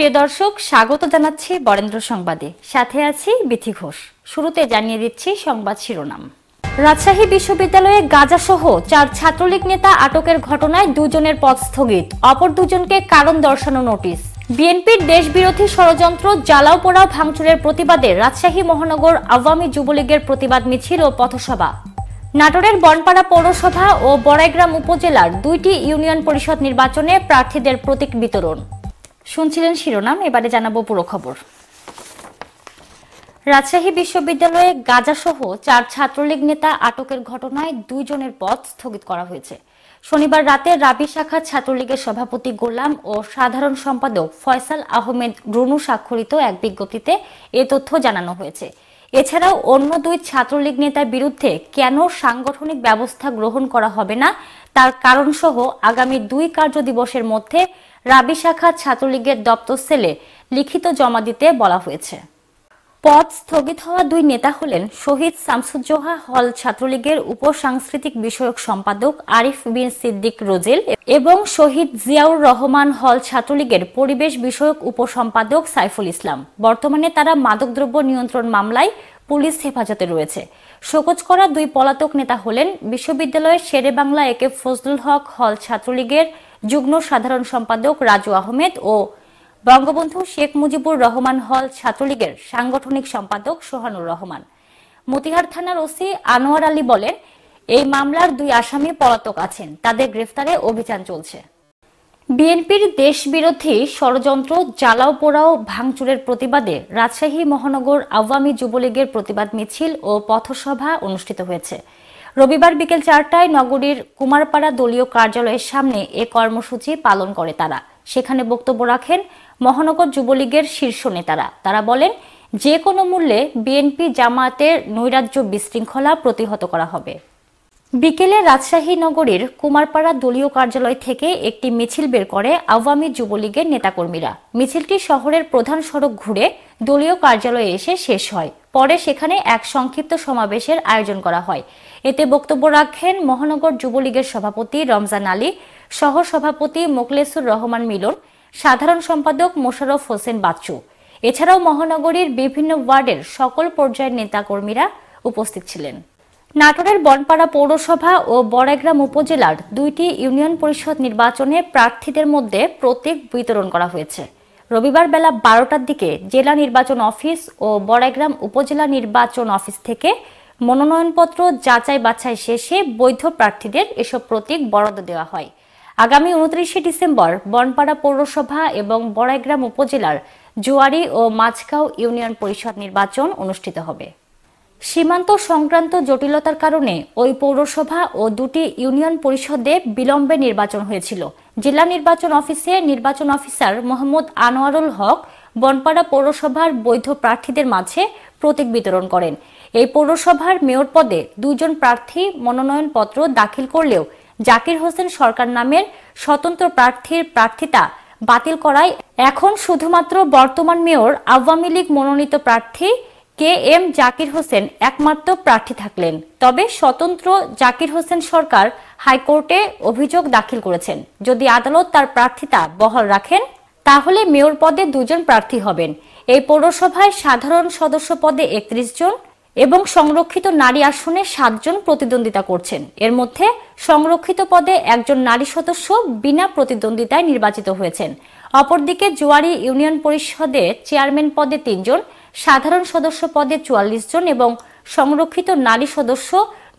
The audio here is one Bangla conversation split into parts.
প্রিয় দর্শক স্বাগত জানাচ্ছি বরেন্দ্র সংবাদে সাথে আছি বিথি ঘোষ শুরুতে জানিয়ে দিচ্ছি সংবাদ শিরোনাম রাজশাহী বিশ্ববিদ্যালয়ে গাজা সহ চার ছাত্রলীগ নেতা আটকের ঘটনায় দুজনের পদ স্থগিত অপর দুজনকে কারণ দর্শানো নোটিশ বিএনপির দেশবিরোধী ষড়যন্ত্র জ্বালাও পোড়াও ভাঙচুরের প্রতিবাদে রাজশাহী মহানগর আওয়ামী যুবলীগের প্রতিবাদ মিছিল ও পথসভা নাটোরের বনপাড়া পৌরসভা ও বড়াইগ্রাম উপজেলার দুইটি ইউনিয়ন পরিষদ নির্বাচনে প্রার্থীদের প্রতীক বিতরণ শুনছিলেন শিরোনাম এবারে জানাবো পুরো খবর রাজশাহী বিশ্ববিদ্যালয়ে গাজাসহ চার ছাত্রলীগ নেতা আটকের ঘটনায় দুইজনের পথ স্থগিত করা হয়েছে শনিবার রাতে রাবি শাখা ছাত্রলীগের সভাপতি গোলাম ও সাধারণ সম্পাদক ফয়সাল আহমেদ রুনু স্বাক্ষরিত এক বিজ্ঞপ্তিতে এ তথ্য জানানো হয়েছে এছাড়াও অন্য দুই ছাত্রলীগ নেতার বিরুদ্ধে কেন সাংগঠনিক ব্যবস্থা গ্রহণ করা হবে না তার কারণসহ আগামী দুই কার্য দিবসের মধ্যে রাবি শাখা ছাত্রলীগের দপ্তর সেলে লিখিত জমা দিতে বলা হয়েছে পদ স্থগিত হওয়া দুই নেতা হলেন শহীদ শামসুজ্জোহা হল ছাত্রলীগের উপসাংস্কৃতিক বিষয়ক সম্পাদক আরিফ বিন সিদ্দিক রোজেল এবং শহীদ জিয়াউর রহমান হল ছাত্রলীগের পরিবেশ বিষয়ক উপসম্পাদক সাইফুল ইসলাম বর্তমানে তারা মাদকদ্রব্য নিয়ন্ত্রণ মামলায় পুলিশ হেফাজতে রয়েছে শোকজ করা দুই পলাতক নেতা হলেন বিশ্ববিদ্যালয়ের শেরে বাংলা একে ফজলুল হক হল ছাত্রলীগের যুগ্ম সাধারণ সম্পাদক রাজু আহমেদ ও বঙ্গবন্ধু শেখ মুজিবুর রহমান হল ছাত্রলীগের সাংগঠনিক সম্পাদক সোহানুর রহমান মতিহার থানার ওসি আনোয়ার আলী বলেন এই মামলার দুই আসামি পলাতক আছেন তাদের গ্রেফতারে অভিযান চলছে বিএনপির দেশবিরোধী ষড়যন্ত্র জ্বালাও পোড়াও ভাঙচুরের প্রতিবাদে রাজশাহী মহানগর আওয়ামী যুবলীগের প্রতিবাদ মিছিল ও পথসভা অনুষ্ঠিত হয়েছে রবিবার বিকেল চারটায় নগরীর কুমারপাড়া দলীয় কার্যালয়ের সামনে এ কর্মসূচি পালন করে তারা সেখানে বক্তব্য রাখেন মহানগর যুবলীগের শীর্ষ নেতারা তারা বলেন যে কোনো মূল্যে বিএনপি জামায়াতের নৈরাজ্য বিশৃঙ্খলা প্রতিহত করা হবে বিকেলে রাজশাহী নগরীর কুমারপাড়া দলীয় কার্যালয় থেকে একটি মিছিল বের করে আওয়ামী যুবলীগের নেতাকর্মীরা মিছিলটি শহরের প্রধান সড়ক ঘুরে দলীয় কার্যালয়ে এসে শেষ হয় পরে সেখানে এক সংক্ষিপ্ত সমাবেশের আয়োজন করা হয় এতে বক্তব্য রাখেন মহানগর যুবলীগের সভাপতি রমজান আলী সহ সভাপতি মোকলেসুর রহমান মিলন সাধারণ সম্পাদক মোশাররফ হোসেন বাচ্চু এছাড়াও মহানগরীর বিভিন্ন ওয়ার্ডের সকল পর্যায়ের নেতাকর্মীরা উপস্থিত ছিলেন নাটোরের বনপাড়া পৌরসভা ও বড়াইগ্রাম উপজেলার দুইটি ইউনিয়ন পরিষদ নির্বাচনে প্রার্থীদের মধ্যে প্রতীক বিতরণ করা হয়েছে রবিবার বেলা বারোটার দিকে জেলা নির্বাচন অফিস ও বড়াইগ্রাম উপজেলা নির্বাচন অফিস থেকে মনোনয়নপত্র যাচাই বাছাই শেষে বৈধ প্রার্থীদের এসব প্রতীক বরাদ্দ দেওয়া হয় আগামী উনত্রিশে ডিসেম্বর বনপাড়া পৌরসভা এবং বড়াইগ্রাম উপজেলার জোয়ারি ও মাঝগাঁও ইউনিয়ন পরিষদ নির্বাচন অনুষ্ঠিত হবে সীমান্ত সংক্রান্ত জটিলতার কারণে ওই পৌরসভা ও দুটি ইউনিয়ন পরিষদে বিলম্বে নির্বাচন হয়েছিল জেলা নির্বাচন অফিসে নির্বাচন অফিসার মোহাম্মদ আনোয়ারুল হক বনপাড়া পৌরসভার বৈধ প্রার্থীদের মাঝে প্রতীক বিতরণ করেন এই পৌরসভার মেয়র পদে দুজন প্রার্থী মনোনয়নপত্র দাখিল করলেও জাকির হোসেন সরকার নামের স্বতন্ত্র প্রার্থীর প্রার্থিতা বাতিল করায় এখন শুধুমাত্র বর্তমান মেয়র আওয়ামী লীগ মনোনীত প্রার্থী কে এম জাকির হোসেন একমাত্র প্রার্থী থাকলেন তবে স্বতন্ত্র জাকির হোসেন সরকার হাইকোর্টে অভিযোগ দাখিল করেছেন যদি আদালত তার প্রার্থিতা বহাল রাখেন তাহলে মেয়র পদে দুজন প্রার্থী হবেন এই পৌরসভায় সাধারণ সদস্য পদে একত্রিশ জন এবং সংরক্ষিত নারী আসনে সাতজন প্রতিদ্বন্দ্বিতা করছেন এর মধ্যে সংরক্ষিত পদে একজন নারী সদস্য বিনা প্রতিদ্বন্দ্বিতায় নির্বাচিত হয়েছেন অপরদিকে জোয়ারি ইউনিয়ন পরিষদে চেয়ারম্যান পদে তিনজন সাধারণ সদস্য পদে চুয়াল্লিশ জন এবং সংরক্ষিত নারী সদস্য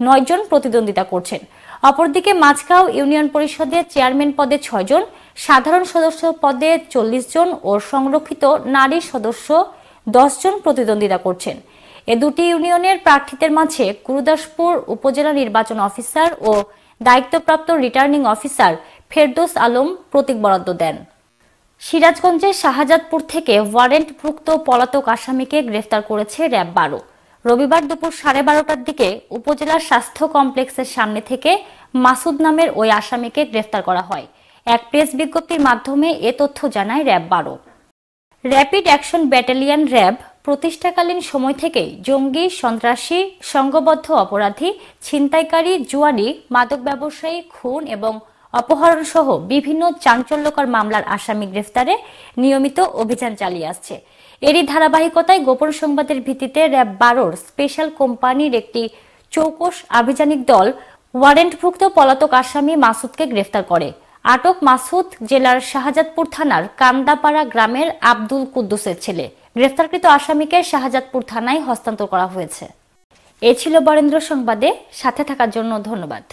নয় জন প্রতিদ্বন্দ্বিতা করছেন অপরদিকে মাঝগাঁও ইউনিয়ন পরিষদে চেয়ারম্যান পদে ছয়জন সাধারণ সদস্য পদে চল্লিশ জন ও সংরক্ষিত নারী সদস্য জন প্রতিদ্বন্দ্বিতা করছেন এ দুটি ইউনিয়নের প্রার্থীদের মাঝে গুরুদাসপুর উপজেলা নির্বাচন অফিসার ও দায়িত্বপ্রাপ্ত রিটার্নিং অফিসার ফেরদোস আলম প্রতীক বরাদ্দ দেন সিরাজগঞ্জের শাহজাদপুর থেকে ওয়ারেন্টভুক্ত পলাতক আসামিকে গ্রেফতার করেছে র্যাব বারো রবিবার দুপুর সাড়ে বারোটার দিকে উপজেলার স্বাস্থ্য কমপ্লেক্সের সামনে থেকে মাসুদ নামের ওই আসামিকে গ্রেফতার করা হয় এক প্রেস বিজ্ঞপ্তির মাধ্যমে এ তথ্য জানায় র্যাব বারো র্যাপিড অ্যাকশন ব্যাটালিয়ান র্যাব প্রতিষ্ঠাকালীন সময় থেকে জঙ্গি সন্ত্রাসী সংঘবদ্ধ অপরাধী ছিনতাইকারী জুয়ারি মাদক ব্যবসায়ী খুন এবং অপহরণ সহ বিভিন্ন চাঞ্চল্যকর মামলার আসামি গ্রেফতারে নিয়মিত অভিযান চালিয়ে আসছে এরই ধারাবাহিকতায় গোপন সংবাদের ভিত্তিতে র্যাব বারোর স্পেশাল কোম্পানির একটি চৌকস আভিযানিক দল ওয়ারেন্টভুক্ত পলাতক আসামি মাসুদকে গ্রেফতার করে আটক মাসুদ জেলার শাহজাদপুর থানার কান্দাপাড়া গ্রামের আব্দুল কুদ্দুসের ছেলে গ্রেফতারকৃত আসামিকে শাহজাদপুর থানায় হস্তান্তর করা হয়েছে এ ছিল বরেন্দ্র সংবাদে সাথে থাকার জন্য ধন্যবাদ